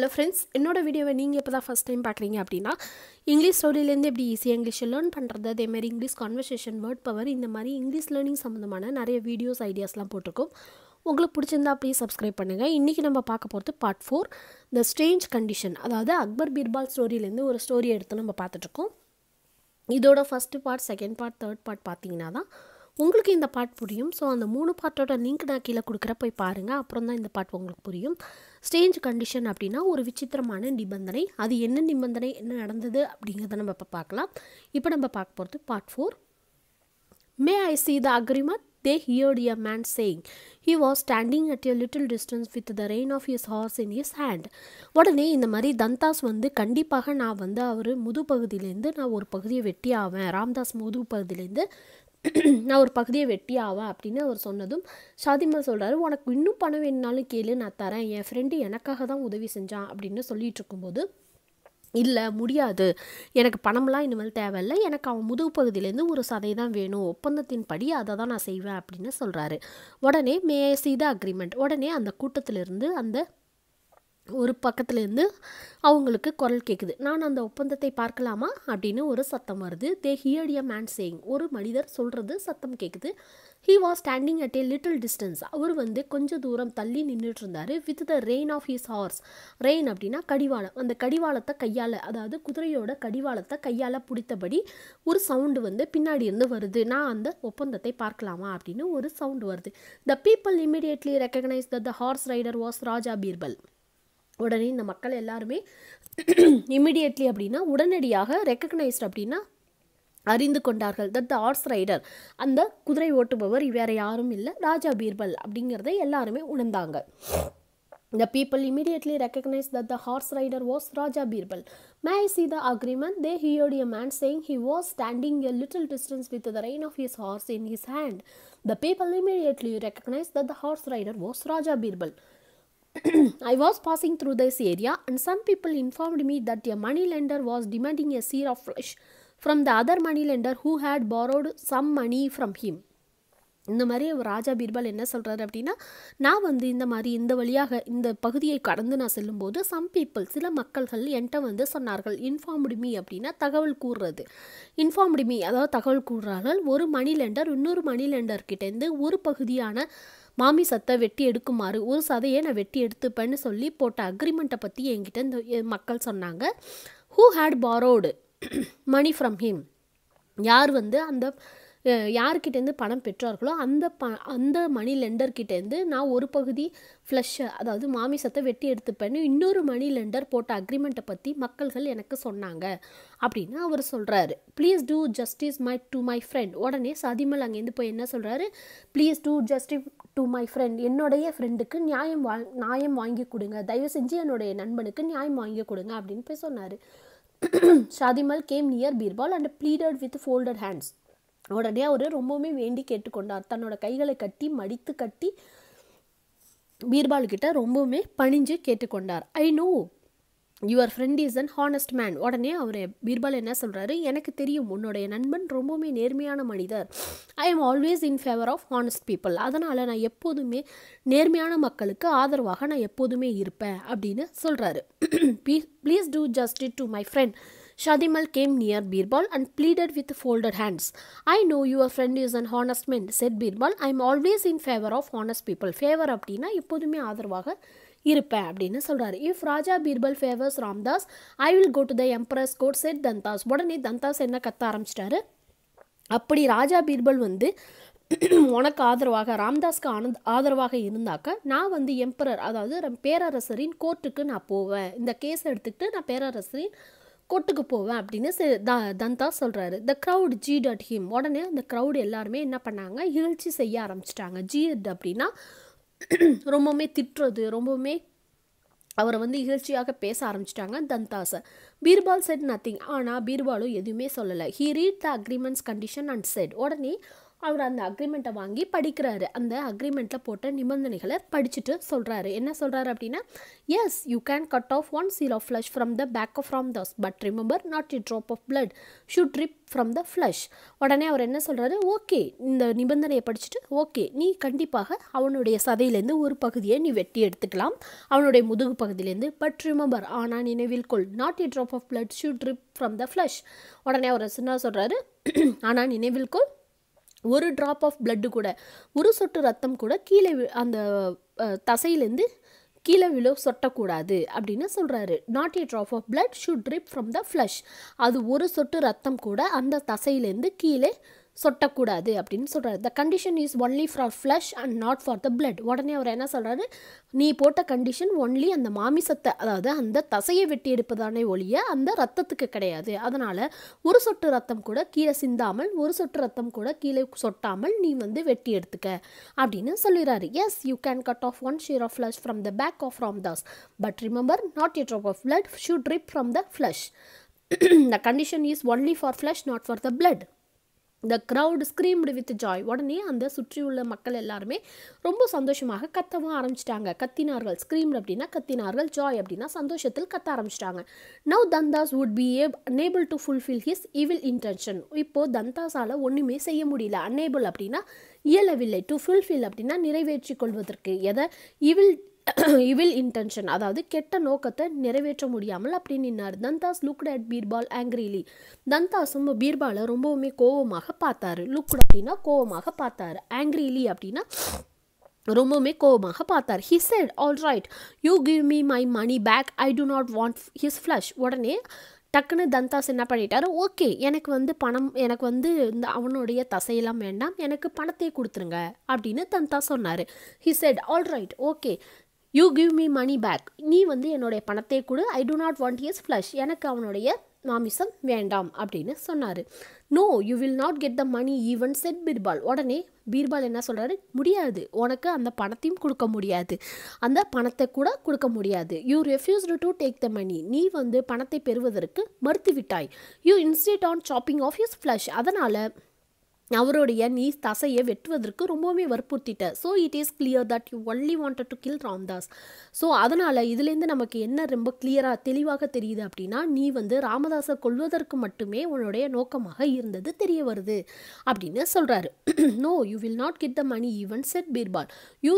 Hello friends என்னோடய வீடியோவை நீங்கள் இப்போ தான் ஃபஸ்ட் டைம் பார்க்குறீங்க அப்படின்னா இங்கிலீஷ் ஸ்டோரியிலேருந்து எப்படி ஈஸியாக இங்கிலீஷில் லேர்ன் பண்ணுறது அதேமாதிரி இங்கிலீஷ் கான்வர்சேஷன் வேர்ட் பவர் இந்த மாதிரி இங்கிலீஷ் லேர்னிங் சம்மந்தமான நிறைய வீடியோஸ் ஐடியாஸ்லாம் போட்டிருக்கோம் உங்களுக்கு பிடிச்சிருந்தா ப்ளீஸ் சப்ஸ்கிரைப் பண்ணுங்கள் இன்றைக்கி நம்ம பார்க்க போகிறது part four the strange condition அதாவது அக்பர் பீர்பால் ஸ்டோரியிலேருந்து ஒரு ஸ்டோரி எடுத்து நம்ம பார்த்துட்ருக்கோம் இதோட first part second part third part பார்த்தீங்கன்னா தான் உங்களுக்கு இந்த பாட் புரியும் ஸோ அந்த மூணு பாட்டோட லிங்க் நான் கீழே கொடுக்குற போய் பாருங்கள் அப்புறம் தான் இந்த பாட் உங்களுக்கு புரியும் ஸ்டேஜ் கண்டிஷன் அப்படின்னா ஒரு விசித்திரமான நிபந்தனை அது என்ன நிபந்தனை என்ன நடந்தது அப்படிங்கிறத நம்ம இப்போ பார்க்கலாம் இப்போ நம்ம பார்க்க போகிறது part four may I see the agreement they heard a man saying he was standing at a little distance with the rein of his horse in his hand உடனே இந்த மாதிரி தந்தாஸ் வந்து கண்டிப்பாக நான் வந்து அவர் முது பகுதியிலேருந்து நான் ஒரு பகுதியை வெட்டி ஆவேன் ராம்தாஸ் முது பகுதியிலேருந்து நான் ஒரு பகுதியை வெட்டி ஆவேன் அப்படின்னு அவர் சொன்னதும் ஷாதிமா சொல்கிறாரு உனக்கு இன்னும் பணம் வேணுனாலும் கேளு நான் தரேன் என் ஃப்ரெண்டு எனக்காக தான் உதவி செஞ்சான் அப்படின்னு சொல்லிட்டு இருக்கும்போது இல்லை முடியாது எனக்கு பணம்லாம் இனிமேல் தேவையில்லை எனக்கு அவன் முதுகு பகுதியிலேருந்து ஒரு சதை தான் வேணும் ஒப்பந்தத்தின் படி அதை தான் நான் செய்வேன் அப்படின்னு சொல்கிறாரு உடனே மே சீதா அக்ரிமெண்ட் உடனே அந்த கூட்டத்திலிருந்து அந்த ஒரு பக்கத்துலேருந்து அவங்களுக்கு குரல் கேட்குது நான் அந்த ஒப்பந்தத்தை பார்க்கலாமா அப்படின்னு ஒரு சத்தம் வருது they heard a man saying ஒரு மனிதர் சொல்கிறது சத்தம் கேட்குது he was standing at a little distance அவர் வந்து கொஞ்சம் தூரம் தள்ளி நின்றுட்டு இருந்தார் with the rein of his horse rein அப்படின்னா கடிவாளம் அந்த கடிவாளத்தை கையால் அதாவது குதிரையோட கடிவாளத்தை கையால் பிடித்தபடி ஒரு சவுண்டு வந்து பின்னாடி இருந்து வருது நான் அந்த ஒப்பந்தத்தை பார்க்கலாமா அப்படின்னு ஒரு சவுண்டு வருது the people immediately recognise the horse rider was Raja Birbal உடனே இந்த மக்கள் எல்லாருமே இம்மிடியட்லி அப்படின்னா உடனடியாக ரெக்கக்னைஸ்ட் அப்படின்னா அறிந்து கொண்டார்கள் தட் த ஹார்ஸ் ரைடர் அந்த குதிரை ஓட்டுபவர் வேறு யாரும் இல்லை ராஜா பீர்பல் அப்படிங்கிறத எல்லாருமே உணர்ந்தாங்க the people immediately recognise that the horse rider was Raja Birbal may I see the agreement they heard a man saying he was standing a little distance with the rein of his horse in his hand the people immediately recognise that the horse rider was Raja Birbal I was passing through this area and some people informed me that a money lender was demanding a seer of flesh from the other money lender who had borrowed some money from him. இந்த மாதிரி ராஜா பீர்பால் என்ன சொல்கிறாரு அப்படின்னா நான் வந்து இந்த மாதிரி இந்த வழியாக இந்த பகுதியை கடந்து நான் செல்லும்போது சம் பீப்புள் சில மக்கள்கள் என்கிட்ட வந்து சொன்னார்கள் இன்ஃபார்ம்டு மீ அப்படின்னா தகவல் கூறுறது இன்ஃபார்ம்டு மீ அதாவது தகவல் கூறுறார்கள் ஒரு மணி லெண்டர் இன்னொரு மணி லெண்டர்கிட்டேருந்து ஒரு பகுதியான மாமி சத்தை வெட்டி எடுக்குமாறு ஒரு சதையை நான் வெட்டி எடுத்துப்பேன்னு சொல்லி போட்ட அக்ரிமெண்ட்டை பற்றி என்கிட்ட இந்த மக்கள் சொன்னாங்க who had borrowed money from him யார் வந்து அந்த யார்கிட்டேருந்து பணம் பெற்றார்களோ அந்த ப அந்த மணி லெண்டர்கிட்டேருந்து நான் ஒரு பகுதி ஃப்ளஷ்ஷை அதாவது மாமிசத்தை வெட்டி எடுத்துப்பேன்னு இன்னொரு மணி லெண்டர் போட்ட அக்ரிமெண்ட்டை பற்றி மக்கள்கள் எனக்கு சொன்னாங்க அப்படின்னு அவர் சொல்கிறாரு please do justice my to my friend உடனே சதிமல் அங்கேருந்து போய் என்ன சொல்கிறாரு please do justice to my friend என்னுடைய ஃப்ரெண்டுக்கு நியாயம் வா நியாயம் வாங்கி கொடுங்க தயவு செஞ்சு என்னுடைய நண்பனுக்கு நியாயம் வாங்கி கொடுங்க அப்படின்னு போய் சொன்னார் Shadimal came near Birbal and pleaded with folded hands உடனே அவர் ரொம்பவுமே வேண்டி கேட்டுக்கொண்டார் தன்னோட கைகளை கட்டி மடித்து கட்டி பீர்பால்கிட்ட ரொம்பவுமே பணிஞ்சு கேட்டுக்கொண்டார் I know your friend is an honest man உடனே அவர் பீர்பால் என்ன சொல்கிறாரு எனக்கு தெரியும் உன்னுடைய நண்பன் ரொம்பவுமே நேர்மையான மனிதர் I am always in favour of honest people அதனால் நான் எப்போதுமே நேர்மையான மக்களுக்கு ஆதரவாக நான் எப்போதுமே இருப்பேன் அப்படின்னு சொல்கிறாரு please do justice to my friend Shadimal came near Birbal and pleaded with folded hands I know your friend is an honest men said Birbal I am always in favour of honest people favour அப்படின்னா எப்போதுமே ஆதரவாக இருப்பேன் அப்படின்னு சொல்கிறாரு if Raja Birbal favours Ramdas I will go to the empress court said Dhandas உடனே தந்தாஸ் என்ன கத்த ஆரம்பிச்சிட்டாரு அப்படி ராஜா பீர்பல் வந்து உனக்கு ஆதரவாக ராம்தாஸ்க்கு ஆனந்த் ஆதரவாக இருந்தாக்க நான் வந்து எம்பரர் அதாவது பேரரசரின் கோர்ட்டுக்கு நான் போவேன் இந்த கேஸ் எடுத்துக்கிட்டு நான் பேரரசரின் கோர்ட்டுக்கு போவேன் அப்படின்னு த தந்தா சொல்கிறாரு த க்ரௌட் ஜி டாட் ஹிம் உடனே அந்த க்ரௌட் எல்லாருமே என்ன பண்ணாங்க இகழ்ச்சி செய்ய ஆரம்பிச்சிட்டாங்க அட் அப்படின்னா ரொம்பவுமே திட்டுறது ரொம்பவுமே அவரை வந்து இகழ்ச்சியாக பேச ஆரம்பிச்சிட்டாங்க தந்தாசை பீர்பால் செட் நத்திங் ஆனால் பீர்பாலும் எதுவுமே சொல்லலை he read the agreements condition and said உடனே அவர் அந்த அக்ரிமெண்ட்டை வாங்கி படிக்கிறாரு அந்த அக்ரிமெண்ட்டில் போட்ட நிபந்தனைகளை படிச்சுட்டு சொல்கிறாரு என்ன சொல்கிறாரு அப்படின்னா yes you can cut off one seal of flesh from the back of from Das but remember not a drop of blood should drip from the flesh உடனே அவர் என்ன சொல்கிறாரு ஓகே இந்த நிபந்தனையை படிச்சுட்டு ஓகே நீ கண்டிப்பாக அவனுடைய சதையிலேருந்து ஒரு பகுதியை நீ வெட்டி எடுத்துக்கலாம் அவனுடைய முதுகு பகுதியிலேருந்து பட் ரிமெம்பர் ஆனால் நினைவில் கொள் not a drop of blood should drip from the flesh உடனே அவர் சின்ன சொல்கிறாரு ஆனால் நினைவில் கொள் ஒரு ட்ராப் ஆஃப் பிளட்டு கூட ஒரு சொட்டு ரத்தம் கூட கீழே அந்த தசையிலேருந்து கீழே விழு சொட்டக்கூடாது அப்படின்னு சொல்கிறாரு not a drop of blood should drip from the flesh அது ஒரு சொட்டு ரத்தம் கூட அந்த தசையிலேருந்து கீழே சொட்டக்கூடாது அப்படின்னு சொல்கிறாரு the condition is only for flesh and not for the blood உடனே அவர் என்ன சொல்கிறாரு நீ போட்ட கண்டிஷன் ஒன்லி அந்த மாமிசத்தை அதாவது அந்த தசையை வெட்டி எடுப்பதானே ஒழிய அந்த ரத்தத்துக்கு கிடையாது அதனால் ஒரு சொட்டு ரத்தம் கூட கீழே சிந்தாமல் ஒரு சொட்டு ரத்தம் கூட கீழே சொட்டாமல் நீ வந்து வெட்டி எடுத்துக்க அப்படின்னு சொல்லிடுறாரு yes you can cut off one share of flesh from the back of Das but remember not a drop of blood should drip from the flesh the condition is only for flesh not for the blood the crowd screamed with joy உடனே அந்த சுற்றியுள்ள மக்கள் எல்லாருமே ரொம்ப சந்தோஷமாக கத்தவும் ஆரம்பிச்சிட்டாங்க கத்தினார்கள் screamed அப்படின்னா கத்தினார்கள் Joy அப்படின்னா சந்தோஷத்தில் கத்த ஆரம்பிச்சிட்டாங்க now Dhandas would be a unable to fulfil his evil intention இப்போது தந்தாஸால் ஒன்றுமே செய்ய முடியல அன்னேபிள் அப்படின்னா இயலவில்லை டு ஃபுல்ஃபில் அப்படின்னா நிறைவேற்றி கொள்வதற்கு எதை இவில் இவில் இன்டென்ஷன் அதாவது கெட்ட நோக்கத்தை நிறைவேற்ற முடியாமல் அப்படி நின்னார் Dhandas looked at Birbal angrily தந்தாஸும் பீர்பாலை ரொம்பவுமே கோபமாக பார்த்தாரு லுக்ட் அப்படின்னா கோபமாக பார்த்தாரு ஆங்கிரிலி அப்படின்னா ரொம்பவுமே கோபமாக பார்த்தார் he said all right you give me my money back I do not want his flesh உடனே டக்குன்னு தந்தாஸ் என்ன பண்ணிட்டாரு ஓகே எனக்கு வந்து பணம் எனக்கு வந்து இந்த அவனுடைய தசையெல்லாம் வேண்டாம் எனக்கு பணத்தையே கொடுத்துருங்க அப்படின்னு தந்தா சொன்னார் he said all right okay you give me money back நீ வந்து என்னுடைய பணத்தை கொடு I do not want his flesh எனக்கு அவனுடைய மாமிசம் வேண்டாம் அப்படின்னு சொன்னார் no you will not get the money even said Birbal உடனே பீர்பால் என்ன சொல்கிறாரு முடியாது உனக்கு அந்த பணத்தையும் கொடுக்க முடியாது அந்த பணத்தை கூட கொடுக்க முடியாது you refused to take the money நீ வந்து பணத்தை பெறுவதற்கு மறுத்துவிட்டாய் you insisted on chopping of his flesh அதனால் அவருடைய நீ தசையை வெட்டுவதற்கு ரொம்பவுமே வற்புறுத்திட்ட so it is clear that you only wanted to kill Ramdas so அதனால் இதுலேருந்து நமக்கு என்ன ரொம்ப கிளியராக தெளிவாக தெரியுது அப்படின்னா நீ வந்து ராமதாஸை கொள்வதற்கு மட்டுமே உன்னுடைய நோக்கமாக இருந்தது தெரிய வருது அப்படின்னு சொல்கிறாரு no you will not get the money even said Birbal you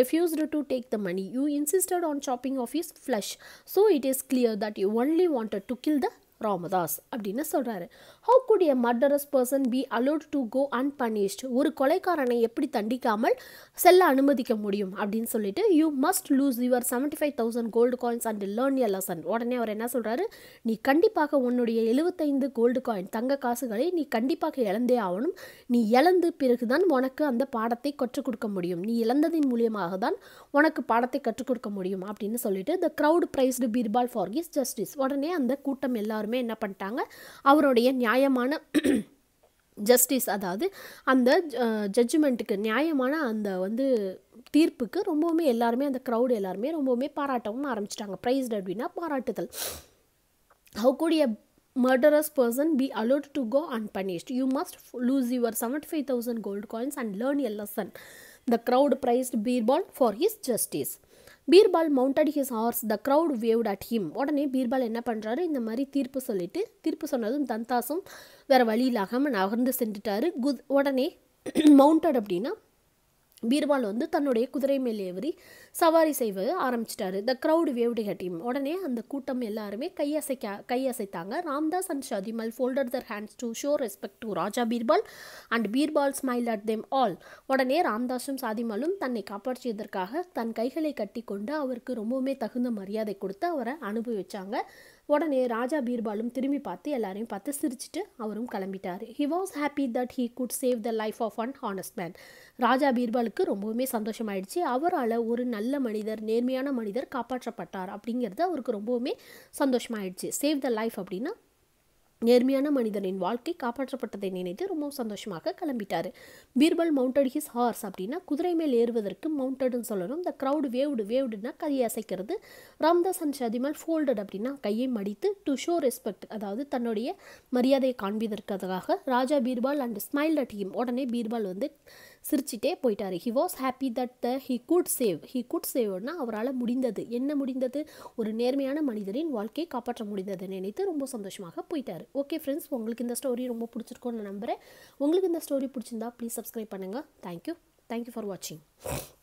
refused to take the money you insisted on chopping of his flesh so it is clear that you only wanted to kill the Ramdas அப்படின்னு சொல்கிறாரு how could a murderous person be allowed to go unpunished ஒரு கொலைக்காரனை எப்படி தண்டிக்காமல் செல்ல அனுமதிக்க முடியும் அப்படின்னு சொல்லிட்டு you must lose your seventy five thousand gold coins and learn a lesson உடனே அவர் என்ன சொல்கிறாரு நீ கண்டிப்பாக உன்னுடைய எழுபத்தைந்து கோல்டு காயின் தங்க காசுகளை நீ கண்டிப்பாக இழந்தே ஆகணும் நீ இழந்து பிறகுதான் உனக்கு அந்த பாடத்தை கற்றுக் கொடுக்க முடியும் நீ இழந்ததின் மூலியமாக தான் உனக்கு பாடத்தை கற்றுக் கொடுக்க முடியும் அப்படின்னு சொல்லிட்டு the crowd praised Birbal for his justice உடனே அந்த கூட்டம் எல்லாரும் எல்லாருமே என்ன பண்ணிட்டாங்க அவருடைய நியாயமான ஜஸ்டிஸ் அதாவது அந்த ஜட்ஜ்மெண்ட்டுக்கு நியாயமான அந்த வந்து தீர்ப்புக்கு ரொம்பவுமே எல்லாருமே அந்த க்ரௌடு எல்லாருமே ரொம்பவுமே பாராட்டவும் ஆரம்பிச்சிட்டாங்க ப்ரைஸ்ட் அப்படின்னா பாராட்டுதல் how could a murderous person be allowed to you must lose your seventy five thousand gold coins and learn a lesson the crowd praised Birbal for his justice Birbal mounted his horse the crowd waved at him உடனே பீர்பால் என்ன பண்ணுறாரு இந்த மாதிரி தீர்ப்பு சொல்லிட்டு தீர்ப்பு சொன்னதும் தந்தாசும் வேறு வழி இல்லாமல் நகர்ந்து சென்றுட்டாரு குத் உடனே மவுண்டட் அப்படின்னா பீர்பால் வந்து தன்னுடைய குதிரை மேல் ஏவரி சவாரி செய்வ ஆரம்பிச்சிட்டாரு த க்ரௌடு வேவ்டு டீம் உடனே அந்த கூட்டம் எல்லாருமே கையசைக்க கையசைத்தாங்க Ramdas and Shadimal folded their hands to show respect to Raja Birbal and Birbal smile at them all உடனே ராம்தாஸும் சாதிமலும் தன்னை காப்பாற்றியதற்காக தன் கைகளை கட்டி கொண்டு அவருக்கு ரொம்பவுமே தகுந்த மரியாதை கொடுத்து அவரை அனுபவிச்சாங்க உடனே ராஜா பீர்பாலும் திரும்பி பார்த்து எல்லாரையும் பார்த்து சிரிச்சிட்டு அவரும் கிளம்பிட்டார் he was happy that he could save the life of an honest man ராஜா பீர்பாலுக்கு ரொம்பவுமே சந்தோஷமாயிடுச்சு அவரால் ஒரு நல்ல மனிதர் நேர்மையான மனிதர் காப்பாற்றப்பட்டார் அப்படிங்கிறது அவருக்கு ரொம்பவுமே சந்தோஷமாயிடுச்சு சேவ் த லைஃப் அப்படின்னா நேர்மையான மனிதனின் வாழ்க்கை காப்பாற்றப்பட்டதை நினைத்து ரொம்ப சந்தோஷமாக கிளம்பிட்டார் பீர்பல் மவுண்டட் ஹிஸ் ஹார்ஸ் அப்படின்னா குதிரை மேல் ஏறுவதற்கு மவுண்டட்னு சொல்லணும் இந்த க்ரௌடு வேவ்டு வேவ்டுன்னா கையை அசைக்கிறது ராம்தாஸ் அண்ட் ஷதிமல் ஃபோல்டட் அப்படின்னா கையை மடித்து டு ஷோ ரெஸ்பெக்ட் அதாவது தன்னுடைய மரியாதையை காண்பிதற்காக Raja Birbal and smile at உடனே பீர்பால் வந்து சிரிச்சிட்டே போயிட்டார் he was happy that the he could save he could சேவ்னா அவரால் முடிந்தது என்ன முடிந்தது ஒரு நேர்மையான மனிதரின் வாழ்க்கையை காப்பாற்ற முடிந்ததை நினைத்து ரொம்ப சந்தோஷமாக போயிட்டார் ஓகே ஃப்ரெண்ட்ஸ் உங்களுக்கு இந்த ஸ்டோரி ரொம்ப பிடிச்சிருக்கோன்னு நம்புகிறேன் உங்களுக்கு இந்த ஸ்டோரி பிடிச்சிருந்தா ப்ளீஸ் சப்ஸ்கிரைப் பண்ணுங்கள் தேங்க்யூ தேங்க்யூ ஃபார் வாட்சிங்